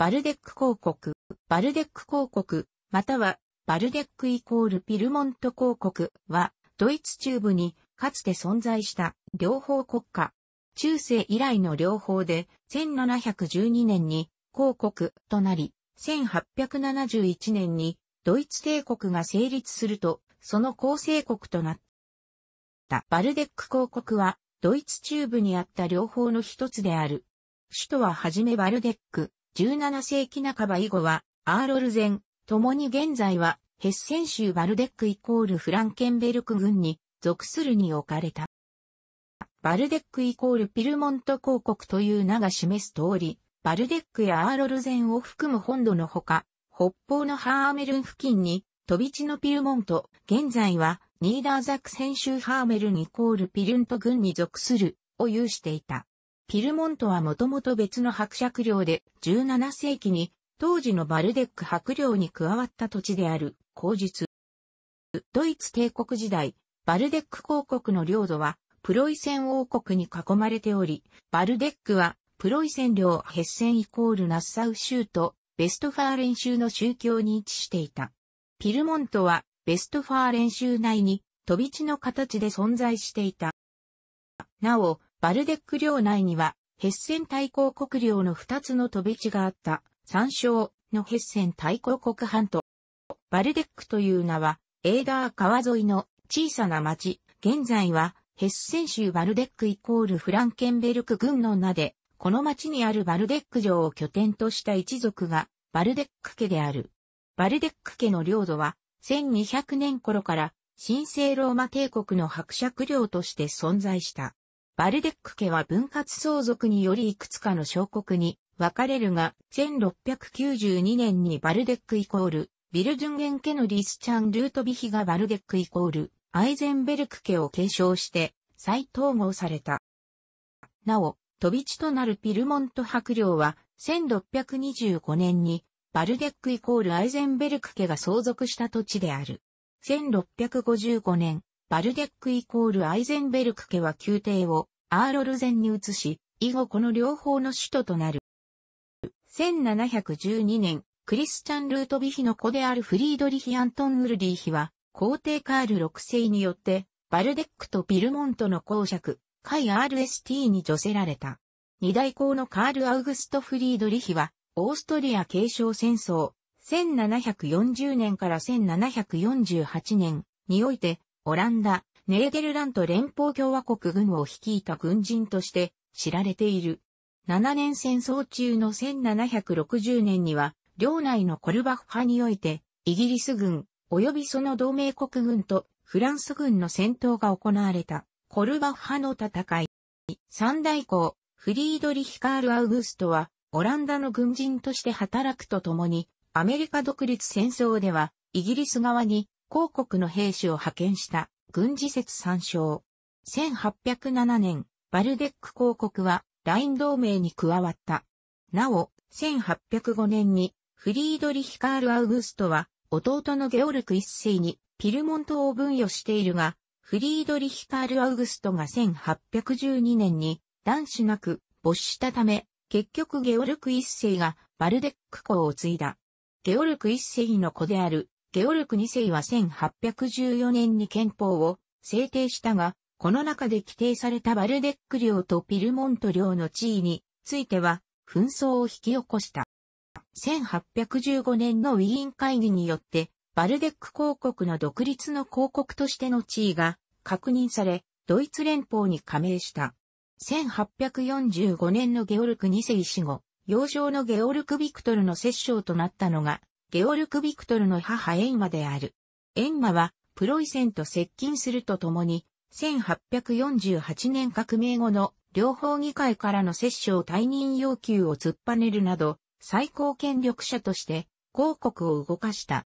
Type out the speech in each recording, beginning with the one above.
バルデック公国、バルデック公国、または、バルデックイコールピルモント公国は、ドイツ中部にかつて存在した両方国家。中世以来の両方で、1712年に公国となり、1871年にドイツ帝国が成立すると、その構成国となった。バルデック公国は、ドイツ中部にあった両方の一つである。首都ははじめバルデック、17世紀半ば以後は、アーロルゼン、共に現在は、ヘッセン州バルデックイコールフランケンベルク軍に属するに置かれた。バルデックイコールピルモント公国という名が示す通り、バルデックやアーロルゼンを含む本土のほか、北方のハーメルン付近に、飛び地のピルモント、現在はニーダーザクセン州ハーメルンイコールピルント軍に属するを有していた。ピルモントはもともと別の伯爵領で、17世紀に、当時のバルデック伯領に加わった土地である、口述。ドイツ帝国時代、バルデック公国の領土は、プロイセン王国に囲まれており、バルデックは、プロイセン領ヘッセンイコールナッサウ州と、ベストファーレン州の宗教に位置していた。ピルモントは、ベストファーレン州内に、飛び地の形で存在していた。なお、バルデック領内には、ヘッセン大公国領の二つの飛び地があった、山椒のヘッセン大公国半島。バルデックという名は、エーダー川沿いの小さな町、現在は、ヘッセン州バルデックイコールフランケンベルク軍の名で、この町にあるバルデック城を拠点とした一族が、バルデック家である。バルデック家の領土は、1200年頃から、神聖ローマ帝国の伯爵領として存在した。バルデック家は分割相続によりいくつかの小国に分かれるが、1692年にバルデックイコール、ビルドゥンゲン家のリスチャン・ルートビヒがバルデックイコール、アイゼンベルク家を継承して再統合された。なお、飛び地となるピルモント伯領は1625年にバルデックイコールアイゼンベルク家が相続した土地である。1655年、バルデックイコールアイゼンベルク家は宮廷をアーロルゼンに移し、以後この両方の首都となる。1712年、クリスチャン・ルートビヒの子であるフリードリヒ・アントン・ウルディヒは、皇帝カール6世によって、バルデックとビルモントの公爵、カイ RST に除せられた。二大公のカール・アウグスト・フリードリヒは、オーストリア継承戦争、1740年から1748年において、オランダ、ネーデルラント連邦共和国軍を率いた軍人として知られている。7年戦争中の1760年には、領内のコルバフ派において、イギリス軍、及びその同盟国軍とフランス軍の戦闘が行われた、コルバフ派の戦い。三大公、フリードリヒカール・アウグストは、オランダの軍人として働くとともに、アメリカ独立戦争では、イギリス側に広国の兵士を派遣した軍事説参照。1807年、バルデック広国はライン同盟に加わった。なお、1805年にフリードリヒカール・アウグストは弟のゲオルク一世にピルモントを分与しているが、フリードリヒカール・アウグストが1812年に男子なく没したため、結局ゲオルク一世がバルデック公を継いだ。ゲオルク一世の子であるゲオルク2世は1814年に憲法を制定したが、この中で規定されたバルデック領とピルモント領の地位については、紛争を引き起こした。1815年のウィーン会議によって、バルデック公国の独立の公国としての地位が確認され、ドイツ連邦に加盟した。1845年のゲオルク2世死後、幼少のゲオルク・ビクトルの摂政となったのが、ゲオルク・ビクトルの母エンマである。エンマは、プロイセンと接近するとともに、1848年革命後の両方議会からの摂政退任要求を突っぱねるなど、最高権力者として、広告を動かした。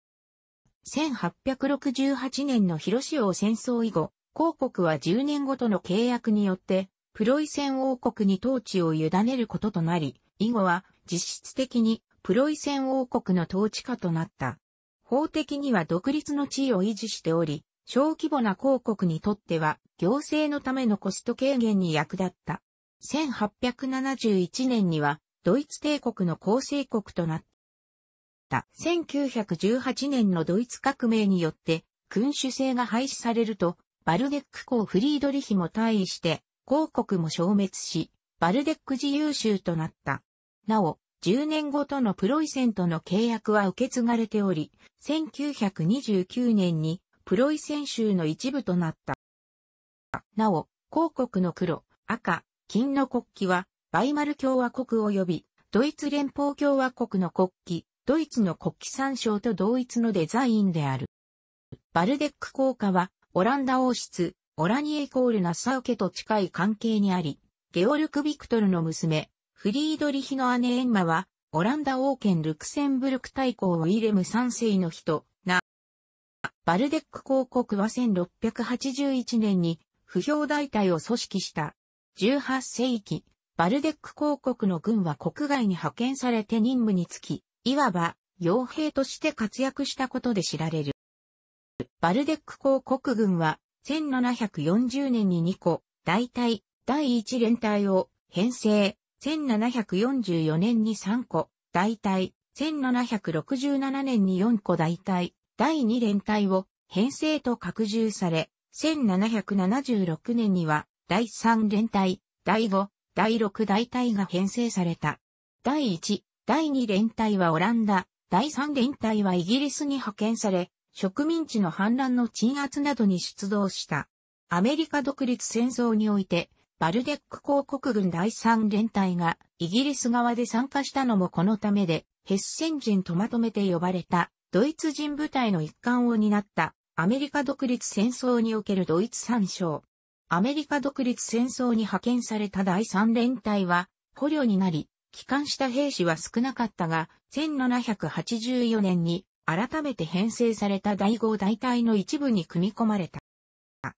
1868年の広島戦争以後、広告は10年ごとの契約によって、プロイセン王国に統治を委ねることとなり、以後は実質的にプロイセン王国の統治下となった。法的には独立の地位を維持しており、小規模な公国にとっては行政のためのコスト軽減に役立った。1871年にはドイツ帝国の構成国となった。1918年のドイツ革命によって君主制が廃止されると、バルデック公フリードリヒも退位して、公国も消滅し、バルデック自由州となった。なお、10年ごとのプロイセンとの契約は受け継がれており、1929年にプロイセン州の一部となった。なお、広告の黒、赤、金の国旗は、バイマル共和国及び、ドイツ連邦共和国の国旗、ドイツの国旗参照と同一のデザインである。バルデック効果は、オランダ王室、オラニエイコールナサウ家と近い関係にあり、ゲオルク・ビクトルの娘、フリードリヒの姉エンマは、オランダ王権ルクセンブルク大公ウィレム三世の人、な、バルデック公国は1681年に不評大隊を組織した。18世紀、バルデック公国の軍は国外に派遣されて任務につき、いわば、傭兵として活躍したことで知られる。バルデック公国軍は、1740年に2個、大隊、第1連隊を編成、1744年に3個、大隊、1767年に4個大隊、第2連隊を編成と拡充され、1776年には第3連隊、第5、第6大隊が編成された。第1、第2連隊はオランダ、第3連隊はイギリスに派遣され、植民地の反乱の鎮圧などに出動した。アメリカ独立戦争において、バルデック広告軍第3連隊がイギリス側で参加したのもこのためで、ヘッセン人とまとめて呼ばれたドイツ人部隊の一環を担ったアメリカ独立戦争におけるドイツ参照。アメリカ独立戦争に派遣された第3連隊は捕虜になり、帰還した兵士は少なかったが、1784年に改めて編成された第5大隊の一部に組み込まれた。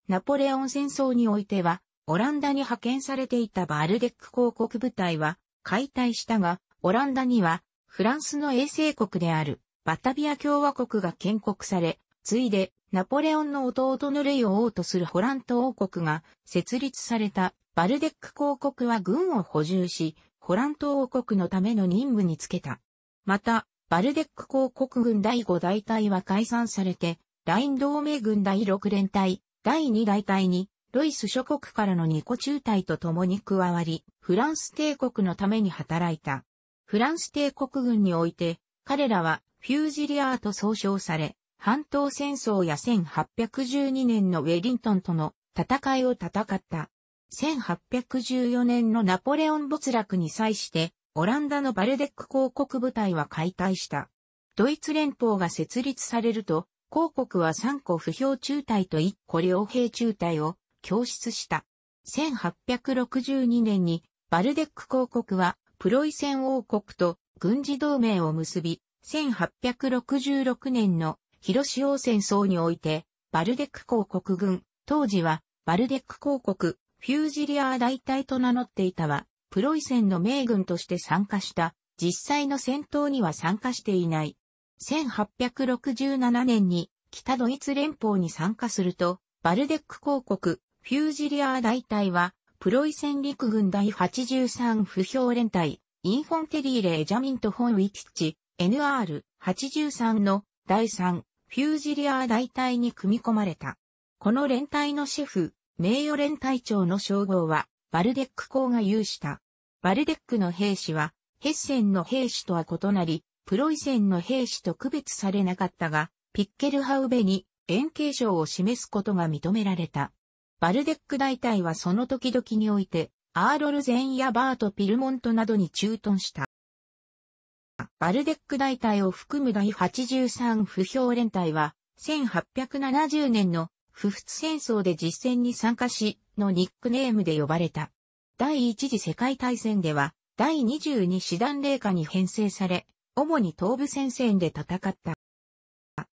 ナポレオン戦争においては、オランダに派遣されていたバルデック広告部隊は解体したが、オランダにはフランスの衛星国であるバタビア共和国が建国され、ついでナポレオンの弟のレイを王とするホラント王国が設立されたバルデック広告は軍を補充し、ホラント王国のための任務につけた。また、バルデック広告軍第5大隊は解散されて、ライン同盟軍第6連隊、第2大隊にロイス諸国からのニコ中隊と共に加わり、フランス帝国のために働いた。フランス帝国軍において、彼らはフュージリアーと総称され、半島戦争や1812年のウェリントンとの戦いを戦った。1814年のナポレオン没落に際して、オランダのバルデック広告部隊は解体した。ドイツ連邦が設立されると、広告は3個不評中隊と1個両兵中隊を供出した。1862年にバルデック公国はプロイセン王国と軍事同盟を結び、1866年の広潮戦争において、バルデック公国軍、当時はバルデック公国、フュージリアー大隊と名乗っていたは、プロイセンの名軍として参加した、実際の戦闘には参加していない。1867年に北ドイツ連邦に参加すると、バルデック公国、フュージリアー大隊は、プロイセン陸軍第83不評連隊、インフォンテリーレージャミント・ホンウィキッチ、NR83 の第3フュージリアー大隊に組み込まれた。この連隊のシェフ、名誉連隊長の称号は、バルデック校が有した。バルデックの兵士は、ヘッセンの兵士とは異なり、プロイセンの兵士と区別されなかったが、ピッケルハウベに円形状を示すことが認められた。バルデック大隊はその時々において、アーロルゼンやバート・ピルモントなどに駐屯した。バルデック大隊を含む第83不評連隊は、1870年の不仏戦争で実戦に参加し、のニックネームで呼ばれた。第一次世界大戦では、第22師団霊下に編成され、主に東部戦線で戦った。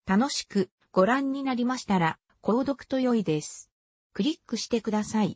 楽しくご覧になりましたら、購読と良いです。クリックしてください。